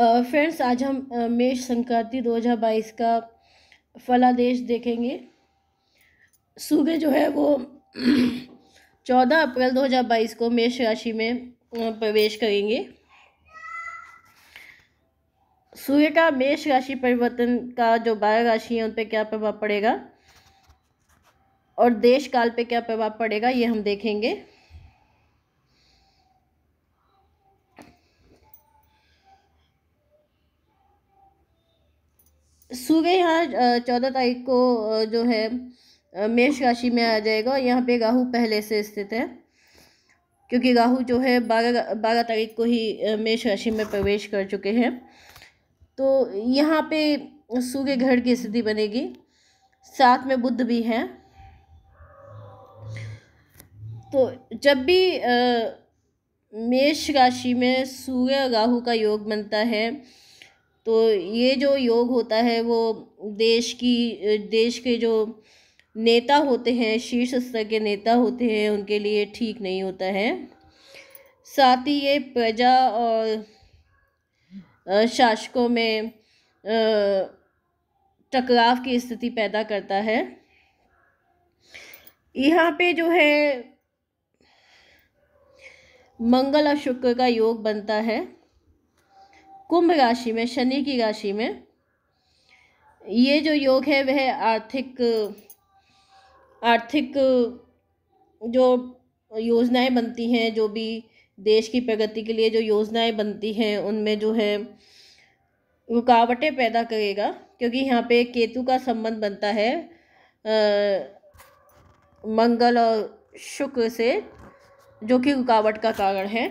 Friends आज हम मेष संक्रांति 2022 का फलादेश देखेंगे सूर्य जो है वो 14 अप्रैल 2022 को मेष राशि में प्रवेश करेंगे सूर्य का मेष राशि परिवर्तन का जो बारह राशि है उन पर क्या प्रभाव पड़ेगा और देश काल पे क्या प्रभाव पड़ेगा ये हम देखेंगे चौदह तारीख को जो है मेष राशि में आ जाएगा यहाँ पे राहु पहले से स्थित है क्योंकि राहु जो है बारह बारह तारीख को ही मेष राशि में प्रवेश कर चुके हैं तो यहाँ पे सूर्य घर की स्थिति बनेगी साथ में बुद्ध भी हैं तो जब भी मेष राशि में सूर्य राहु का योग बनता है तो ये जो योग होता है वो देश की देश के जो नेता होते हैं शीर्ष स्तर के नेता होते हैं उनके लिए ठीक नहीं होता है साथ ही ये प्रजा और शासकों में टकराव की स्थिति पैदा करता है यहाँ पे जो है मंगल और शुक्र का योग बनता है कुंभ राशि में शनि की राशि में ये जो योग है वह आर्थिक आर्थिक जो योजनाएं बनती हैं जो भी देश की प्रगति के लिए जो योजनाएं बनती हैं उनमें जो है रुकावटें पैदा करेगा क्योंकि यहाँ पे केतु का संबंध बनता है आ, मंगल और शुक्र से जो कि रुकावट का कारण है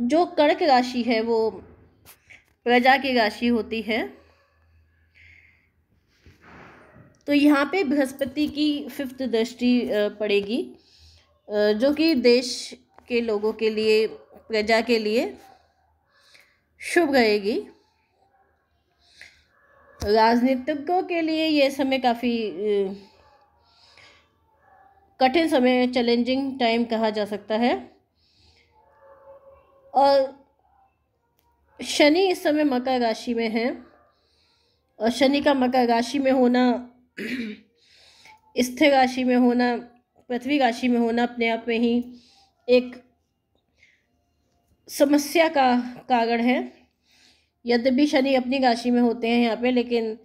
जो कर्क राशि है वो प्रजा की राशि होती है तो यहाँ पे बृहस्पति की फिफ्थ दृष्टि पड़ेगी जो कि देश के लोगों के लिए प्रजा के लिए शुभ रहेगी राजनीतिज्ञों के लिए ये समय काफ़ी कठिन समय चैलेंजिंग टाइम कहा जा सकता है और शनि इस समय मकर राशि में है और शनि का मकर राशि में होना स्थिर राशि में होना पृथ्वी राशि में होना अपने आप में ही एक समस्या का कारण है यद्यपि शनि अपनी राशि में होते हैं यहाँ पे लेकिन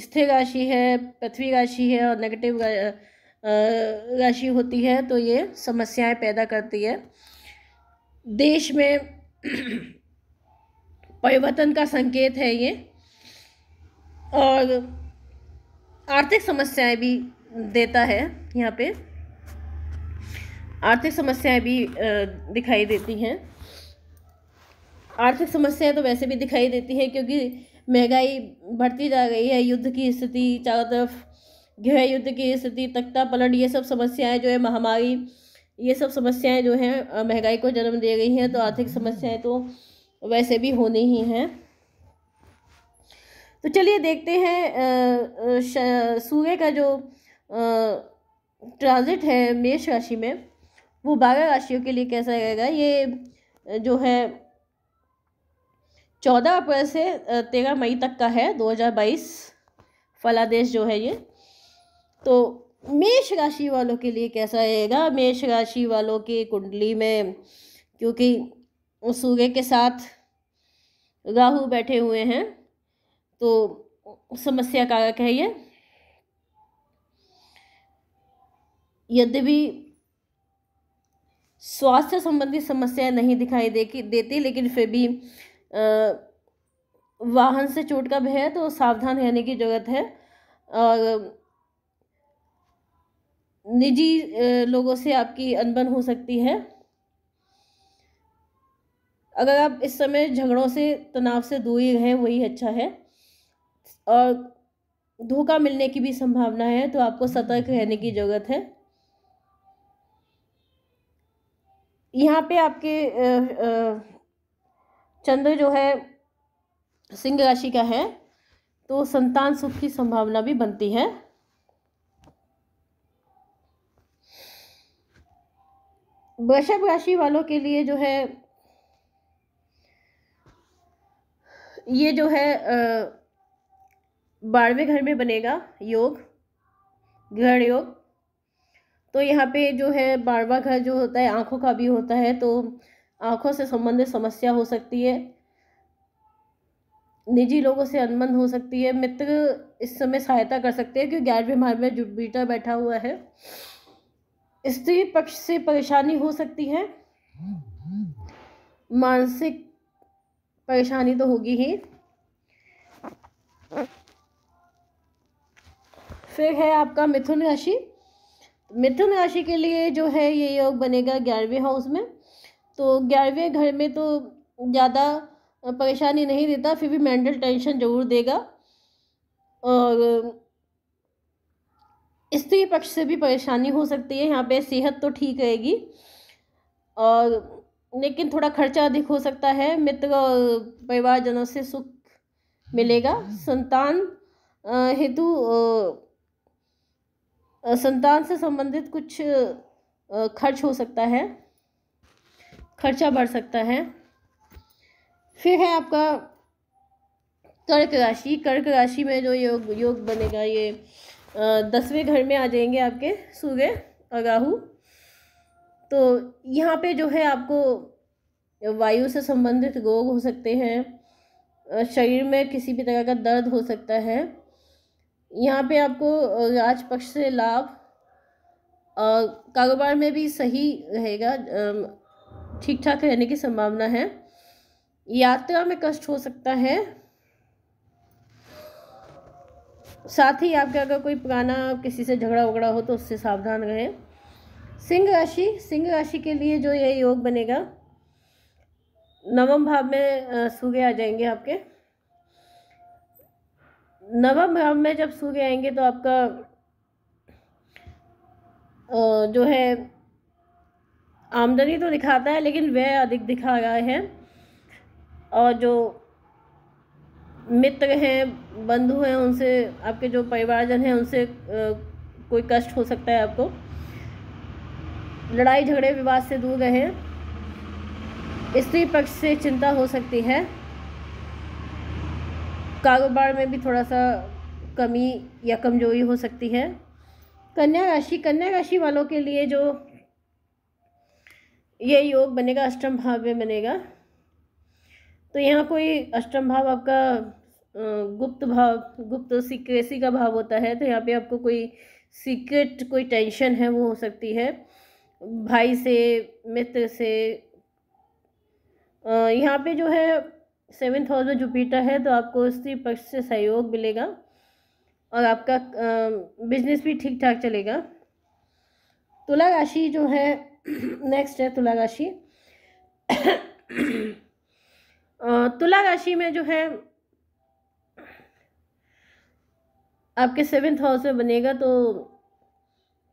स्थिर राशि है पृथ्वी राशि है और नेगेटिव राशि होती है तो ये समस्याएं पैदा करती है देश में परिवर्तन का संकेत है ये और आर्थिक समस्याएं भी देता है यहाँ पे आर्थिक समस्याएं भी दिखाई देती हैं आर्थिक समस्याएं तो वैसे भी दिखाई देती हैं क्योंकि महंगाई बढ़ती जा रही है युद्ध की स्थिति चारों तरफ गृह युद्ध की स्थिति तख्ता पलट ये सब समस्याएं जो है महामारी ये सब समस्याएं जो हैं महंगाई को जन्म दे गई हैं तो आर्थिक समस्याएं तो वैसे भी होनी ही हैं तो चलिए देखते हैं सूर्य का जो ट्रांजिट है मेष राशि में वो बारह राशियों के लिए कैसा रहेगा ये जो है चौदह अप्रैल से तेरह मई तक का है दो हज़ार बाईस फलादेश जो है ये तो मेष राशि वालों के लिए कैसा रहेगा मेष राशि वालों की कुंडली में क्योंकि सूर्य के साथ राहु बैठे हुए हैं तो समस्या कारक है ये यद्यपि स्वास्थ्य संबंधी समस्या नहीं दिखाई देखी देती लेकिन फिर भी आ, वाहन से चोट का भय तो सावधान रहने की जरूरत है और निजी लोगों से आपकी अनबन हो सकती है अगर आप इस समय झगड़ों से तनाव से दूरी रहें वही अच्छा है और धोखा मिलने की भी संभावना है तो आपको सतर्क रहने की ज़रूरत है यहाँ पे आपके चंद्र जो है सिंह राशि का है तो संतान सुख की संभावना भी बनती है वृषभ राशि वालों के लिए जो है ये जो है बारहवें घर में बनेगा योग ग्रहण योग तो यहाँ पे जो है बारवा घर जो होता है आँखों का भी होता है तो आँखों से संबंधित समस्या हो सकती है निजी लोगों से अनबन हो सकती है मित्र इस समय सहायता कर सकते हैं क्योंकि ग्यारहवें माह में बीटा बैठा हुआ है स्त्री पक्ष से परेशानी हो सकती है मानसिक परेशानी तो होगी ही फिर है आपका मिथुन राशि मिथुन राशि के लिए जो है ये योग बनेगा ग्यारहवें हाउस में तो ग्यारहवें घर में तो ज़्यादा परेशानी नहीं देता फिर भी मेंटल टेंशन ज़रूर देगा और स्त्री तो पक्ष से भी परेशानी हो सकती है यहाँ पे सेहत तो ठीक रहेगी और लेकिन थोड़ा खर्चा अधिक हो सकता है मित्र और परिवारजनों से सुख मिलेगा हम्म। संतान हेतु संतान से संबंधित कुछ खर्च हो सकता है खर्चा बढ़ सकता है फिर है आपका कर्क राशि कर्क राशि में जो योग योग बनेगा ये दसवें घर में आ जाएंगे आपके सूर्य अगाहू तो यहाँ पे जो है आपको वायु से संबंधित रोग हो सकते हैं शरीर में किसी भी तरह का दर्द हो सकता है यहाँ पे आपको राजपक्ष से लाभ कारोबार में भी सही रहेगा ठीक ठाक रहने की संभावना है यात्रा में कष्ट हो सकता है साथ ही आपका अगर कोई पुराना किसी से झगड़ा उगड़ा हो तो उससे सावधान रहें सिंह राशि सिंह राशि के लिए जो यह योग बनेगा नवम भाव में सूर्य आ जाएंगे आपके नवम भाव में जब सूर्य आएंगे तो आपका जो है आमदनी तो दिखाता है लेकिन व्यय अधिक दिखा रहा है और जो मित्र हैं बंधु हैं उनसे आपके जो परिवारजन हैं उनसे कोई कष्ट हो सकता है आपको लड़ाई झगड़े विवाद से दूर रहें स्त्री पक्ष से चिंता हो सकती है कारोबार में भी थोड़ा सा कमी या कमजोरी हो सकती है कन्या राशि कन्या राशि वालों के लिए जो ये योग बनेगा अष्टम भाव में बनेगा तो यहाँ कोई अष्टम भाव आपका गुप्त भाव गुप्त सिक्रेसी का भाव होता है तो यहाँ पे आपको कोई सीक्रेट कोई टेंशन है वो हो सकती है भाई से मित्र से यहाँ पे जो है सेवेंथ हाउस में जुपीटर है तो आपको स्त्री पक्ष से सहयोग मिलेगा और आपका बिजनेस भी ठीक ठाक चलेगा तुला राशि जो है नेक्स्ट है तुला राशि तुला राशि में जो है आपके सेवेंथ हाउस में बनेगा तो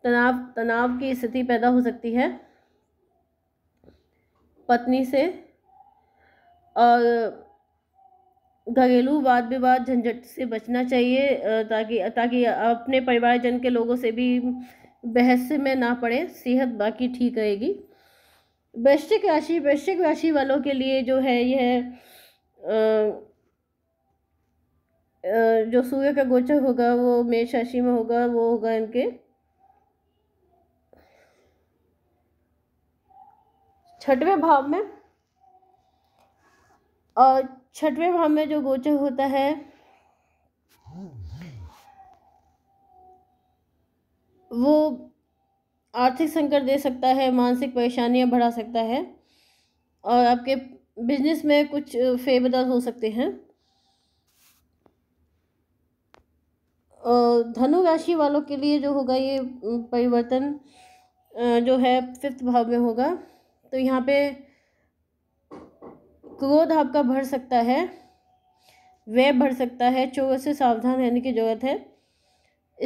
तनाव तनाव की स्थिति पैदा हो सकती है पत्नी से और घरेलू वाद विवाद झंझट से बचना चाहिए ताकि ताकि अपने परिवारजन के लोगों से भी बहस में ना पड़े सेहत बाकी ठीक रहेगी वृश्चिक राशि वृश्चिक राशि वालों के लिए जो है यह जो सूर्य का गोचर होगा वो मेष राशि में होगा वो होगा इनके छठवें भाव में और छठवें भाव में जो गोचर होता है वो आर्थिक संकट दे सकता है मानसिक परेशानियां बढ़ा सकता है और आपके बिजनेस में कुछ फेरबदल हो सकते हैं धनु राशि वालों के लिए जो होगा ये परिवर्तन जो है फिफ्थ भाव में होगा तो यहाँ पे क्रोध आपका बढ़ सकता है व्यय बढ़ सकता है चोरों से सावधान रहने की जरूरत है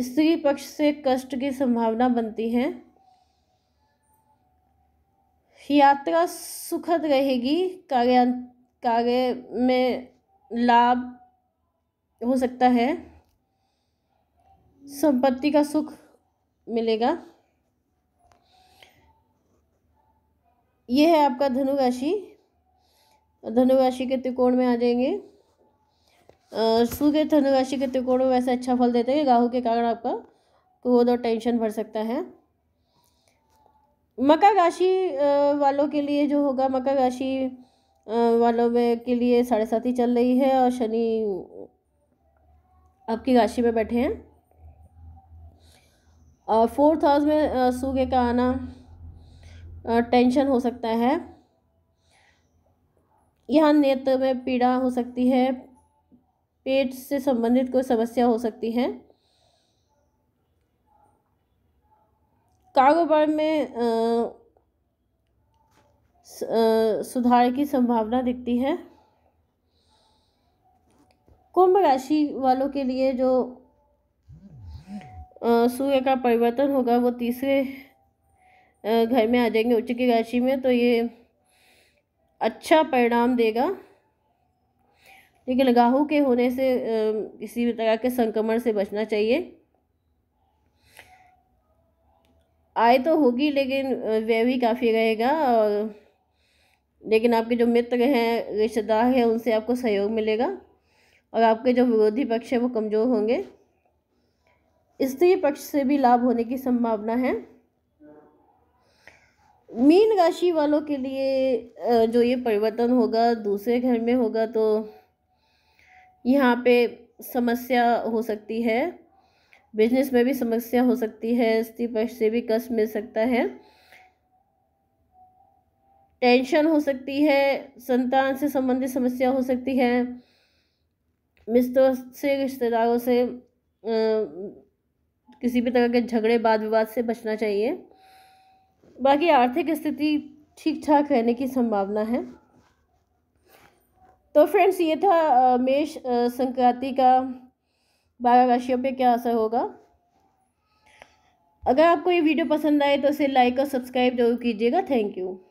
स्त्री पक्ष से कष्ट की संभावना बनती है यात्रा सुखद रहेगी कार्य कार्य में लाभ हो सकता है संपत्ति का सुख मिलेगा यह है आपका धनु राशि धनु राशि के त्रिकोण में आ जाएंगे सूर्य धनु राशि के त्रिकोण में वैसे अच्छा फल देते हैं राहु के कारण आपका क्रोध और टेंशन भर सकता है मकर राशि वालों के लिए जो होगा मकर राशि वालों में के लिए साढ़े सात ही चल रही है और शनि आपकी राशि में बैठे हैं फोर्थ हाउस में सूर्य का आना टेंशन हो सकता है यहाँ नेत्र में पीड़ा हो सकती है पेट से संबंधित कोई समस्या हो सकती है कारोबार में सुधार की संभावना दिखती है कुंभ राशि वालों के लिए जो सूर्य का परिवर्तन होगा वो तीसरे घर में आ जाएंगे उच्च की राशि में तो ये अच्छा परिणाम देगा लेकिन राहु के होने से किसी भी तरह के संक्रमण से बचना चाहिए आय तो होगी लेकिन व्यय भी काफ़ी रहेगा और लेकिन आपके जो मित्र हैं रिश्तेदार हैं उनसे आपको सहयोग मिलेगा और आपके जो विरोधी पक्ष हैं वो कमज़ोर होंगे स्त्री पक्ष से भी लाभ होने की संभावना है मीन राशि वालों के लिए जो ये परिवर्तन होगा दूसरे घर में होगा तो यहाँ पे समस्या हो सकती है बिजनेस में भी समस्या हो सकती है स्त्री पक्ष से भी कष्ट मिल सकता है टेंशन हो सकती है संतान से संबंधित समस्या हो सकती है मित्रों से रिश्तेदारों से किसी भी तरह के झगड़े वाद विवाद से बचना चाहिए बाकी आर्थिक स्थिति ठीक ठाक रहने की संभावना है तो फ्रेंड्स ये था मेष संक्रांति का बारह राशियों पे क्या असर होगा अगर आपको ये वीडियो पसंद आए तो इसे लाइक और सब्सक्राइब जरूर कीजिएगा थैंक यू